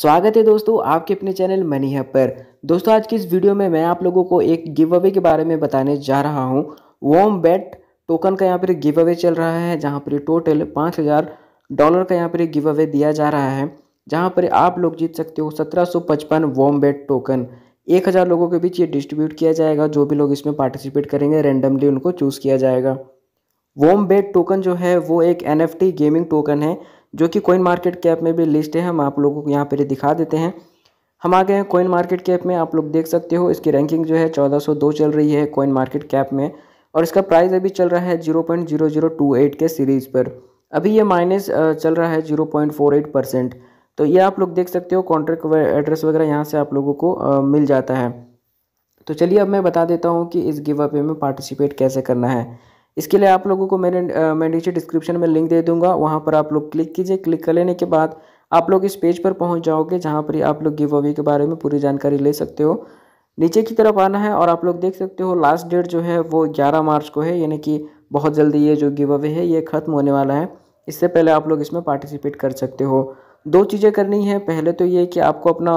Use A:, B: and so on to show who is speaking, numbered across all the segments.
A: स्वागत है दोस्तों आपके अपने चैनल मनी हब पर दोस्तों आज की इस वीडियो में मैं आप लोगों को एक गिव अवे के बारे में बताने जा रहा हूँ वॉम बेट टोकन का यहाँ पर गिव अवे चल रहा है जहाँ पर टोटल पाँच हज़ार डॉलर का यहाँ पर गिव अवे दिया जा रहा है जहाँ पर आप लोग जीत सकते हो सत्रह सौ पचपन वॉम बेट टोकन एक हज़ार लोगों के बीच ये डिस्ट्रीब्यूट किया जाएगा जो भी लोग इसमें पार्टिसिपेट करेंगे रेंडमली उनको चूज़ किया जाएगा वॉम बेट टोकन जो है वो एक एन गेमिंग टोकन है जो कि कोइन मार्केट कैप में भी लिस्ट है हम आप लोगों को यहाँ पर दिखा देते हैं हम आ गए हैं कोइन मार्केट कैप में आप लोग देख सकते हो इसकी रैंकिंग जो है 1402 चल रही है कोइन मार्केट कैप में और इसका प्राइस अभी चल रहा है 0.0028 के सीरीज़ पर अभी ये माइनस चल रहा है 0.48 परसेंट तो ये आप लोग देख सकते हो कॉन्ट्रैक्ट एड्रेस वगैरह यहाँ से आप लोगों को मिल जाता है तो चलिए अब मैं बता देता हूँ कि इस गिव अप में पार्टिसिपेट कैसे करना है इसके लिए आप लोगों को मैंने मैं नीचे डिस्क्रिप्शन में लिंक दे दूंगा वहाँ पर आप लोग क्लिक कीजिए क्लिक कर लेने के बाद आप लोग इस पेज पर पहुँच जाओगे जहाँ पर आप लोग गिव अवे के बारे में पूरी जानकारी ले सकते हो नीचे की तरफ आना है और आप लोग देख सकते हो लास्ट डेट जो है वो ग्यारह मार्च को है यानी कि बहुत जल्दी ये जो गिव अवे है ये ख़त्म होने वाला है इससे पहले आप लोग इसमें पार्टिसिपेट कर सकते हो दो चीज़ें करनी है पहले तो ये कि आपको अपना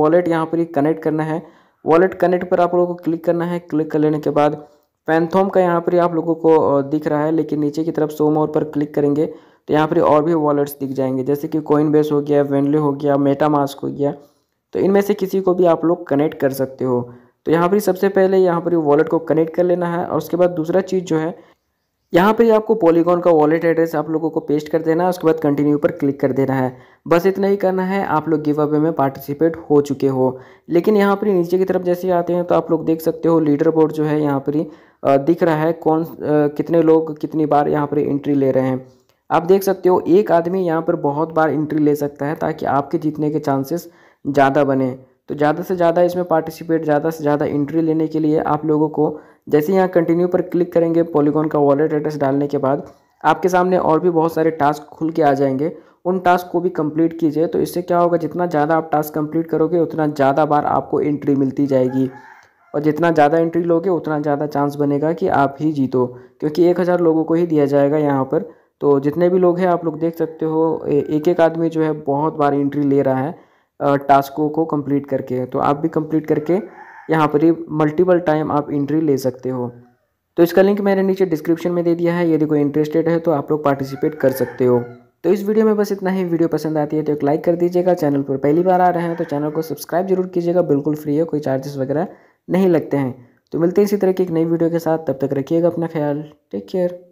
A: वॉलेट यहाँ पर ही कनेक्ट करना है वॉलेट कनेक्ट पर आप लोगों को क्लिक करना है क्लिक कर लेने के बाद पैंथोम का यहाँ पर आप लोगों को दिख रहा है लेकिन नीचे की तरफ सोमोर पर क्लिक करेंगे तो यहाँ पर और भी वॉलेट्स दिख जाएंगे जैसे कि कोइन बेस हो गया वेनले हो गया मेटामास्क हो गया तो इनमें से किसी को भी आप लोग कनेक्ट कर सकते हो तो यहाँ पर सबसे पहले यहाँ पर वॉलेट को कनेक्ट कर लेना है और उसके बाद दूसरा चीज़ जो है यहाँ पर आपको पॉलीगॉन का वॉलेट एड्रेस आप लोगों को पेस्ट कर देना है उसके बाद कंटिन्यू पर क्लिक कर देना है बस इतना ही करना है आप लोग गिव अवे में पार्टिसिपेट हो चुके हो लेकिन यहाँ पर नीचे की तरफ जैसे आते हैं तो आप लोग देख सकते हो लीडर बोर्ड जो है यहाँ पर दिख रहा है कौन कितने लोग कितनी बार यहाँ पर एंट्री ले रहे हैं आप देख सकते हो एक आदमी यहाँ पर बहुत बार एंट्री ले सकता है ताकि आपके जीतने के चांसेस ज़्यादा बने तो ज़्यादा से ज़्यादा इसमें पार्टिसिपेट ज़्यादा से ज़्यादा एंट्री लेने के लिए आप लोगों को जैसे यहाँ कंटिन्यू पर क्लिक करेंगे पॉलीगॉन का वॉलेट एड्रेस डालने के बाद आपके सामने और भी बहुत सारे टास्क खुल के आ जाएंगे उन टास्क को भी कंप्लीट कीजिए तो इससे क्या होगा जितना ज़्यादा आप टास्क कंप्लीट करोगे उतना ज़्यादा बार आपको एंट्री मिलती जाएगी और जितना ज़्यादा एंट्री लोगे उतना ज़्यादा चांस बनेगा कि आप ही जीतो क्योंकि एक हज़ार लोगों को ही दिया जाएगा यहाँ पर तो जितने भी लोग हैं आप लोग देख सकते हो एक एक आदमी जो है बहुत बार एंट्री ले रहा है टास्कों को कम्प्लीट करके तो आप भी कम्प्लीट करके यहाँ पर ही मल्टीपल टाइम आप एंट्री ले सकते हो तो इसका लिंक मैंने नीचे डिस्क्रिप्शन में दे दिया है यदि कोई इंटरेस्टेड है तो आप लोग पार्टिसिपेट कर सकते हो तो इस वीडियो में बस इतना ही वीडियो पसंद आती है तो एक लाइक कर दीजिएगा चैनल पर पहली बार आ रहे हैं तो चैनल को सब्सक्राइब जरूर कीजिएगा बिल्कुल फ्री है कोई चार्जेस वगैरह नहीं लगते हैं तो मिलते हैं इसी तरह की एक नई वीडियो के साथ तब तक रखिएगा अपना ख्याल टेक केयर